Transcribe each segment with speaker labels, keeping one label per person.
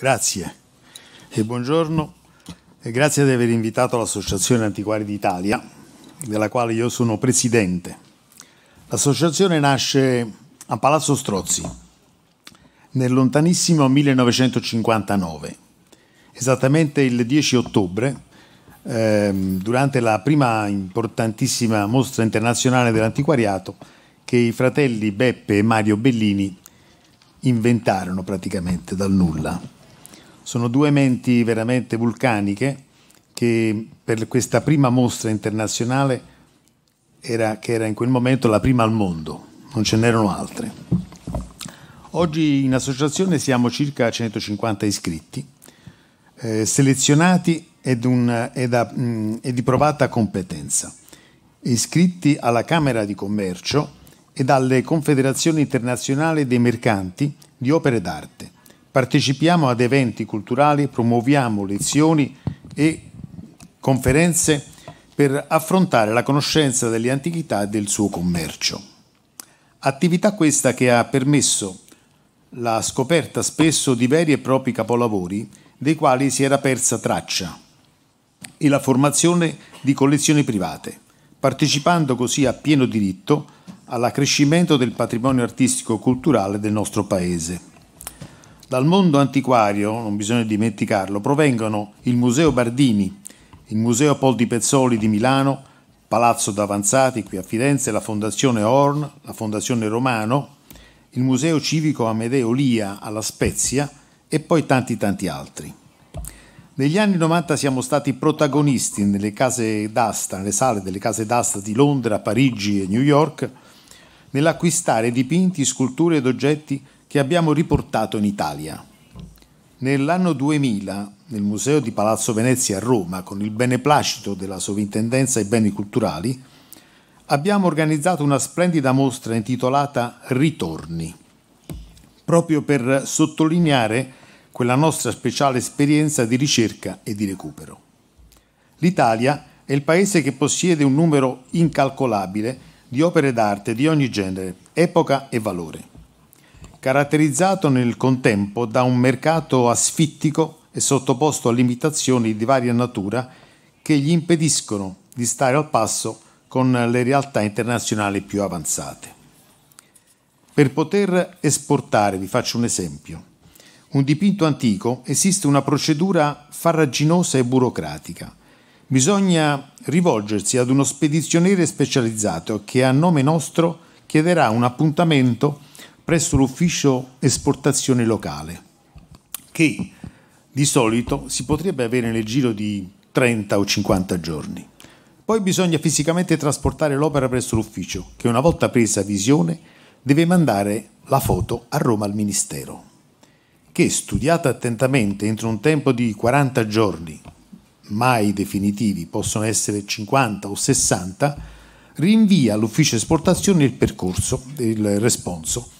Speaker 1: Grazie e buongiorno e grazie di aver invitato l'Associazione Antiquari d'Italia, della quale io sono presidente. L'associazione nasce a Palazzo Strozzi nel lontanissimo 1959, esattamente il 10 ottobre, ehm, durante la prima importantissima mostra internazionale dell'antiquariato che i fratelli Beppe e Mario Bellini inventarono praticamente dal nulla. Sono due menti veramente vulcaniche che per questa prima mostra internazionale, era, che era in quel momento la prima al mondo, non ce n'erano altre. Oggi in associazione siamo circa 150 iscritti, eh, selezionati ed, un, ed, a, mh, mm, ed di provata competenza, iscritti alla Camera di Commercio e dalle Confederazioni Internazionali dei Mercanti di Opere d'Arte, partecipiamo ad eventi culturali, promuoviamo lezioni e conferenze per affrontare la conoscenza delle antichità e del suo commercio. Attività questa che ha permesso la scoperta spesso di veri e propri capolavori dei quali si era persa traccia e la formazione di collezioni private, partecipando così a pieno diritto all'accrescimento del patrimonio artistico-culturale del nostro Paese. Dal mondo antiquario, non bisogna dimenticarlo, provengono il Museo Bardini, il Museo Pol di Pezzoli di Milano, Palazzo d'Avanzati qui a Firenze, la Fondazione Horn, la Fondazione Romano, il Museo Civico Amedeo Lia alla Spezia e poi tanti tanti altri. Negli anni 90 siamo stati protagonisti nelle case d'asta, nelle sale delle case d'asta di Londra, Parigi e New York, nell'acquistare dipinti, sculture ed oggetti che abbiamo riportato in Italia. Nell'anno 2000, nel Museo di Palazzo Venezia a Roma, con il beneplacito della Sovrintendenza ai Beni Culturali, abbiamo organizzato una splendida mostra intitolata Ritorni, proprio per sottolineare quella nostra speciale esperienza di ricerca e di recupero. L'Italia è il paese che possiede un numero incalcolabile di opere d'arte di ogni genere, epoca e valore caratterizzato nel contempo da un mercato asfittico e sottoposto a limitazioni di varia natura che gli impediscono di stare al passo con le realtà internazionali più avanzate. Per poter esportare, vi faccio un esempio, un dipinto antico esiste una procedura farraginosa e burocratica. Bisogna rivolgersi ad uno spedizioniere specializzato che a nome nostro chiederà un appuntamento presso l'ufficio esportazione locale, che di solito si potrebbe avere nel giro di 30 o 50 giorni. Poi bisogna fisicamente trasportare l'opera presso l'ufficio, che una volta presa visione deve mandare la foto a Roma al Ministero, che studiata attentamente entro un tempo di 40 giorni, mai definitivi, possono essere 50 o 60, rinvia all'ufficio esportazione il percorso, il responso,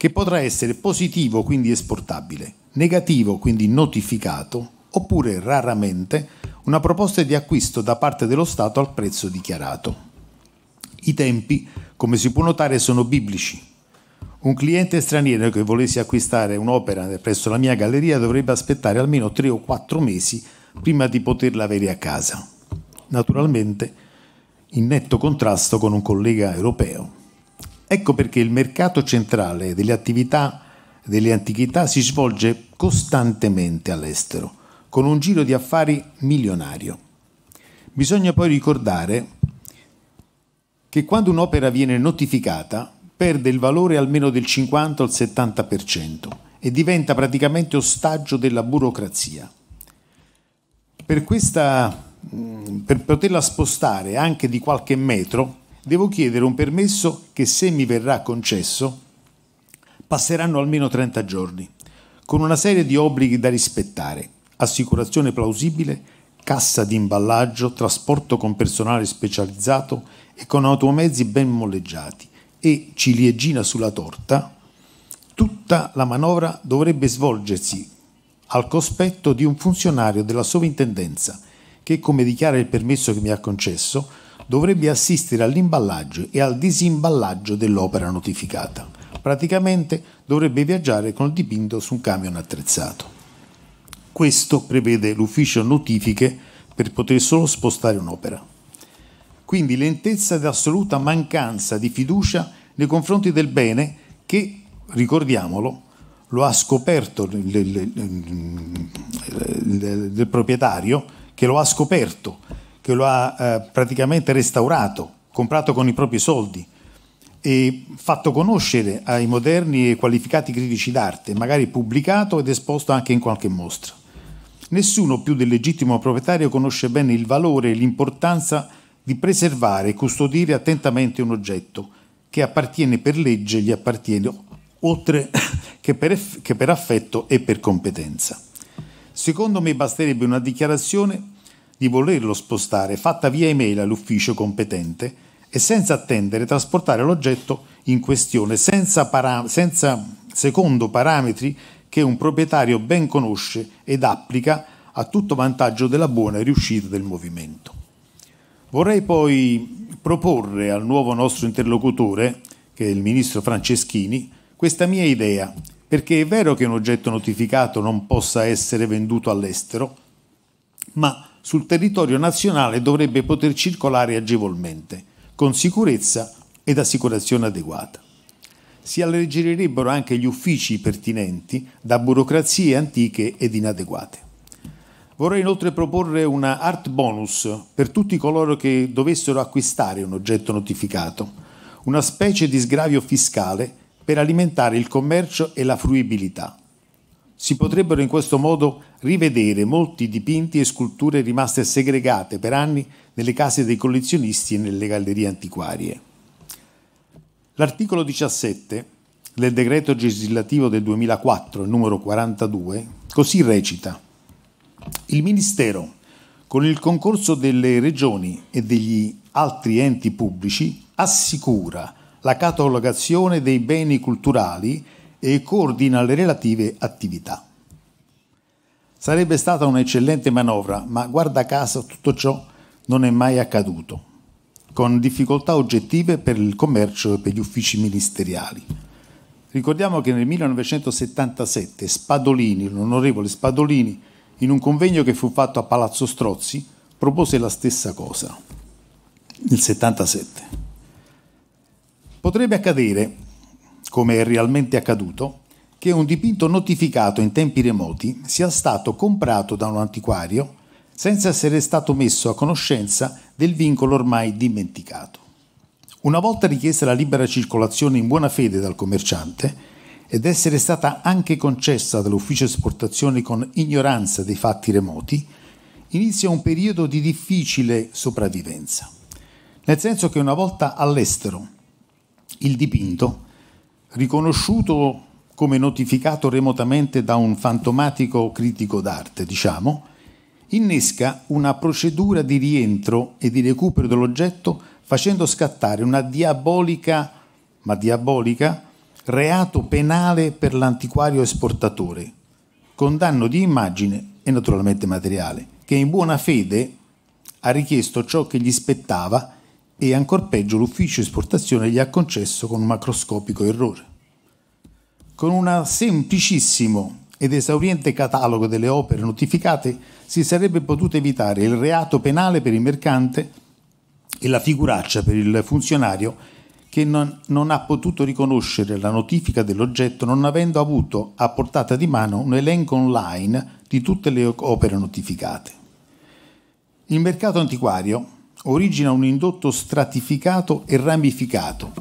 Speaker 1: che potrà essere positivo, quindi esportabile, negativo, quindi notificato, oppure raramente una proposta di acquisto da parte dello Stato al prezzo dichiarato. I tempi, come si può notare, sono biblici. Un cliente straniero che volesse acquistare un'opera presso la mia galleria dovrebbe aspettare almeno tre o quattro mesi prima di poterla avere a casa. Naturalmente in netto contrasto con un collega europeo. Ecco perché il mercato centrale delle attività delle antichità si svolge costantemente all'estero, con un giro di affari milionario. Bisogna poi ricordare che quando un'opera viene notificata perde il valore almeno del 50 o 70% e diventa praticamente ostaggio della burocrazia. Per, questa, mm, per poterla spostare anche di qualche metro devo chiedere un permesso che se mi verrà concesso passeranno almeno 30 giorni, con una serie di obblighi da rispettare, assicurazione plausibile, cassa di imballaggio, trasporto con personale specializzato e con automezzi ben molleggiati e ciliegina sulla torta, tutta la manovra dovrebbe svolgersi al cospetto di un funzionario della sovrintendenza che, come dichiara il permesso che mi ha concesso, dovrebbe assistere all'imballaggio e al disimballaggio dell'opera notificata. Praticamente dovrebbe viaggiare con il dipinto su un camion attrezzato. Questo prevede l'ufficio notifiche per poter solo spostare un'opera. Quindi lentezza ed assoluta mancanza di fiducia nei confronti del bene che, ricordiamolo, lo ha scoperto il, il proprietario, che lo ha scoperto che lo ha eh, praticamente restaurato, comprato con i propri soldi e fatto conoscere ai moderni e qualificati critici d'arte, magari pubblicato ed esposto anche in qualche mostra. Nessuno più del legittimo proprietario conosce bene il valore e l'importanza di preservare e custodire attentamente un oggetto che appartiene per legge, gli appartiene oltre che per, che per affetto e per competenza. Secondo me basterebbe una dichiarazione di volerlo spostare fatta via email all'ufficio competente e senza attendere trasportare l'oggetto in questione senza, para- senza secondo parametri che un proprietario ben conosce ed applica a tutto vantaggio della buona riuscita del movimento. Vorrei poi proporre al nuovo nostro interlocutore, che è il ministro Franceschini, questa mia idea, perché è vero che un oggetto notificato non possa essere venduto all'estero, ma sul territorio nazionale dovrebbe poter circolare agevolmente, con sicurezza ed assicurazione adeguata. Si alleggerirebbero anche gli uffici pertinenti da burocrazie antiche ed inadeguate. Vorrei inoltre proporre una art bonus per tutti coloro che dovessero acquistare un oggetto notificato, una specie di sgravio fiscale per alimentare il commercio e la fruibilità. Si potrebbero in questo modo rivedere molti dipinti e sculture rimaste segregate per anni nelle case dei collezionisti e nelle gallerie antiquarie. L'articolo 17 del decreto legislativo del 2004, numero 42, così recita Il Ministero, con il concorso delle regioni e degli altri enti pubblici, assicura la catalogazione dei beni culturali e coordina le relative attività. Sarebbe stata un'eccellente manovra, ma guarda caso tutto ciò non è mai accaduto, con difficoltà oggettive per il commercio e per gli uffici ministeriali. Ricordiamo che nel 1977 Spadolini, l'onorevole Spadolini, in un convegno che fu fatto a Palazzo Strozzi, propose la stessa cosa. Nel 77. Potrebbe accadere, come è realmente accaduto, che un dipinto notificato in tempi remoti sia stato comprato da un antiquario senza essere stato messo a conoscenza del vincolo ormai dimenticato. Una volta richiesta la libera circolazione in buona fede dal commerciante ed essere stata anche concessa dall'ufficio esportazione con ignoranza dei fatti remoti, inizia un periodo di difficile sopravvivenza. Nel senso che una volta all'estero il dipinto, riconosciuto come notificato remotamente da un fantomatico critico d'arte, diciamo, innesca una procedura di rientro e di recupero dell'oggetto facendo scattare una diabolica, ma diabolica, reato penale per l'antiquario esportatore, con danno di immagine e naturalmente materiale, che in buona fede ha richiesto ciò che gli spettava e ancor peggio l'ufficio esportazione gli ha concesso con un macroscopico errore. Con un semplicissimo ed esauriente catalogo delle opere notificate si sarebbe potuto evitare il reato penale per il mercante e la figuraccia per il funzionario che non, non ha potuto riconoscere la notifica dell'oggetto non avendo avuto a portata di mano un elenco online di tutte le opere notificate. Il mercato antiquario origina un indotto stratificato e ramificato,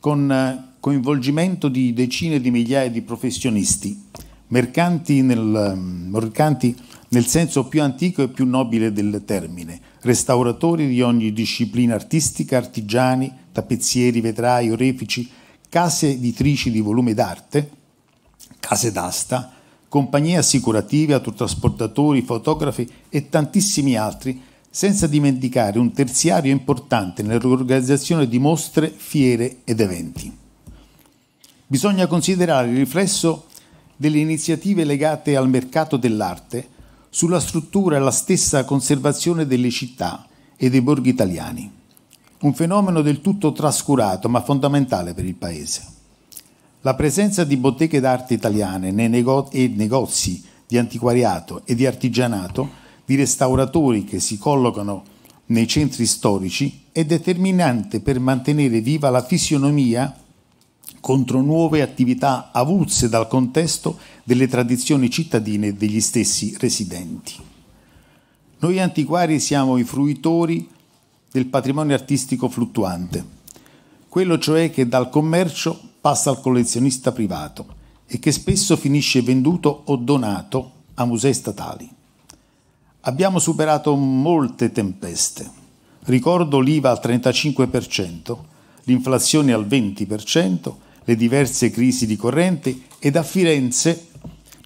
Speaker 1: con eh, coinvolgimento di decine di migliaia di professionisti, mercanti nel, mm, mercanti nel senso più antico e più nobile del termine, restauratori di ogni disciplina artistica, artigiani, tappezzieri, vetrai, orefici, case editrici di volume d'arte, case d'asta, compagnie assicurative, autotrasportatori, fotografi e tantissimi altri, senza dimenticare un terziario importante nell'organizzazione di mostre, fiere ed eventi bisogna considerare il riflesso delle iniziative legate al mercato dell'arte sulla struttura e la stessa conservazione delle città e dei borghi italiani, un fenomeno del tutto trascurato ma fondamentale per il Paese. La presenza di botteghe d'arte italiane nego e negozi di antiquariato e di artigianato, di restauratori che si collocano nei centri storici, è determinante per mantenere viva la fisionomia contro nuove attività avulse dal contesto delle tradizioni cittadine degli stessi residenti. Noi antiquari siamo i fruitori del patrimonio artistico fluttuante, quello cioè che dal commercio passa al collezionista privato e che spesso finisce venduto o donato a musei statali. Abbiamo superato molte tempeste. Ricordo l'IVA al 35%, l'inflazione al 20%, le diverse crisi di corrente ed a Firenze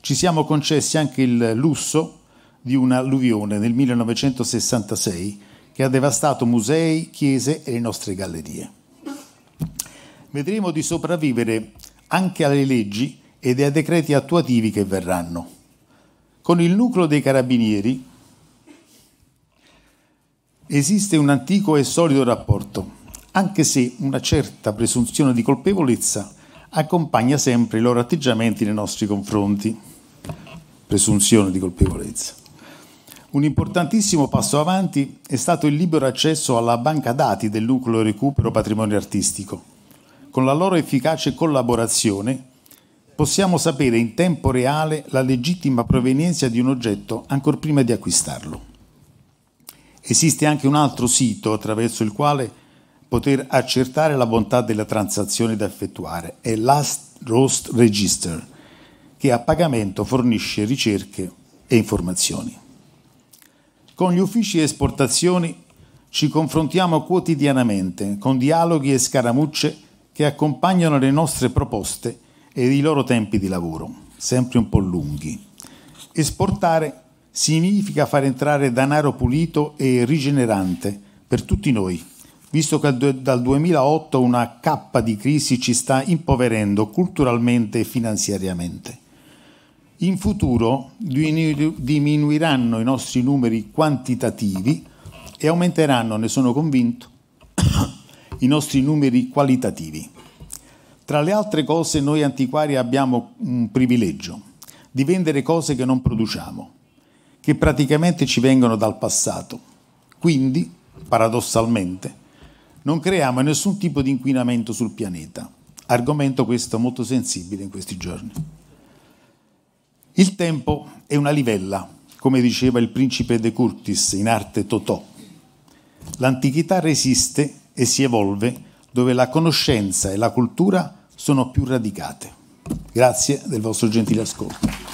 Speaker 1: ci siamo concessi anche il lusso di un'alluvione nel 1966 che ha devastato musei, chiese e le nostre gallerie. Vedremo di sopravvivere anche alle leggi ed ai decreti attuativi che verranno. Con il nucleo dei carabinieri esiste un antico e solido rapporto anche se una certa presunzione di colpevolezza accompagna sempre i loro atteggiamenti nei nostri confronti. Presunzione di colpevolezza. Un importantissimo passo avanti è stato il libero accesso alla banca dati del nucleo recupero patrimonio artistico. Con la loro efficace collaborazione possiamo sapere in tempo reale la legittima provenienza di un oggetto ancora prima di acquistarlo. Esiste anche un altro sito attraverso il quale poter accertare la bontà della transazione da effettuare è l'Ast Roast Register, che a pagamento fornisce ricerche e informazioni. Con gli uffici esportazioni ci confrontiamo quotidianamente con dialoghi e scaramucce che accompagnano le nostre proposte e i loro tempi di lavoro, sempre un po' lunghi. Esportare significa far entrare denaro pulito e rigenerante per tutti noi visto che dal 2008 una cappa di crisi ci sta impoverendo culturalmente e finanziariamente. In futuro diminuiranno i nostri numeri quantitativi e aumenteranno, ne sono convinto, i nostri numeri qualitativi. Tra le altre cose noi antiquari abbiamo un privilegio di vendere cose che non produciamo, che praticamente ci vengono dal passato. Quindi, paradossalmente, non creiamo nessun tipo di inquinamento sul pianeta, argomento questo molto sensibile in questi giorni. Il tempo è una livella, come diceva il principe De Curtis in arte Totò. L'antichità resiste e si evolve dove la conoscenza e la cultura sono più radicate. Grazie del vostro gentile ascolto.